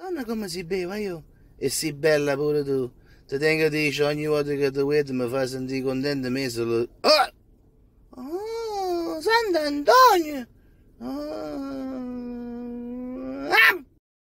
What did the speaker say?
Nonna come si beva io? E si bella pure tu. Ti tengo a dire ogni volta che tu vedi mi fa sentire contento me solo. Ah! Oh! oh! Sant'Antonio!